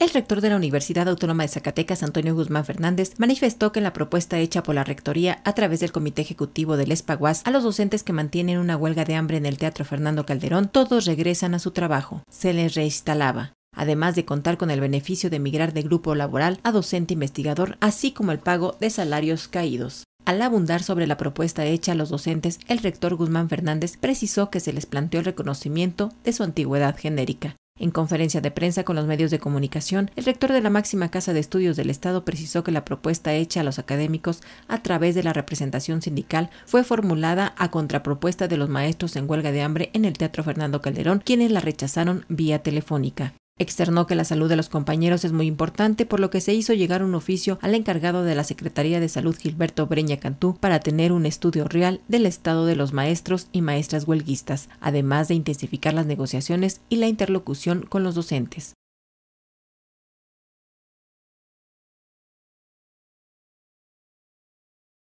El rector de la Universidad Autónoma de Zacatecas, Antonio Guzmán Fernández, manifestó que en la propuesta hecha por la rectoría a través del Comité Ejecutivo del ESPAGUAS a los docentes que mantienen una huelga de hambre en el Teatro Fernando Calderón, todos regresan a su trabajo. Se les reinstalaba además de contar con el beneficio de emigrar de grupo laboral a docente investigador, así como el pago de salarios caídos. Al abundar sobre la propuesta hecha a los docentes, el rector Guzmán Fernández precisó que se les planteó el reconocimiento de su antigüedad genérica. En conferencia de prensa con los medios de comunicación, el rector de la máxima casa de estudios del Estado precisó que la propuesta hecha a los académicos a través de la representación sindical fue formulada a contrapropuesta de los maestros en huelga de hambre en el Teatro Fernando Calderón, quienes la rechazaron vía telefónica. Externó que la salud de los compañeros es muy importante, por lo que se hizo llegar un oficio al encargado de la Secretaría de Salud Gilberto Breña Cantú para tener un estudio real del estado de los maestros y maestras huelguistas, además de intensificar las negociaciones y la interlocución con los docentes.